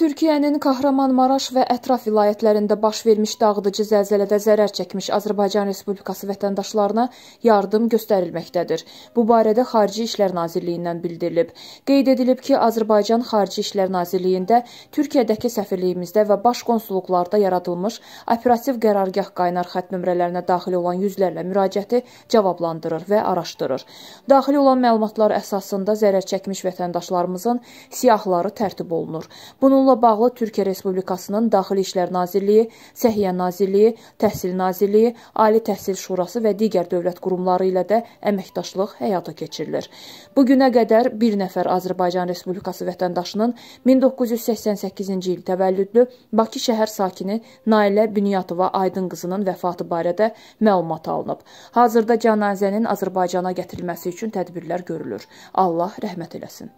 Türkiyənin Kahramanmaraş və ətraf vilayətlərində baş vermiş dağıdıcı zəlzələdə zərər çəkmiş Azərbaycan Respublikası vətəndaşlarına yardım göstərilməkdədir. Bu barədə Xarici İşlər Nazirliyindən bildirilib. Qeyd edilib ki, Azərbaycan Xarici İşlər Nazirliyində Türkiyədəki səfirliyimizdə və baş konsulluqlarda yaradılmış operativ qərargah qaynar xətt nömrələrinə daxil olan yüzlərlə müraciəti cavablandırır və araşdırır. Daxil olan məlumatlar əsasında zərər çəkmiş vətəndaşlarımızın siyahıları tərtib olunur. Bununla Bununla bağlı Türkiyə Respublikasının Daxili İşlər Nazirliyi, Səhiyyə Nazirliyi, Təhsil Nazirliyi, Ali Təhsil Şurası və digər dövlət qurumları ilə də əməkdaşlıq həyata keçirilir. Bu günə qədər bir nəfər Azərbaycan Respublikası vətəndaşının 1988-ci il təvəllüdlü Bakı şəhər sakini Nailə Bünyatova Aydın qızının vəfatı barədə məlumat alınıb. Hazırda cənazənin Azərbaycana gətirilməsi üçün tədbirlər görülür. Allah rəhmət eləsin.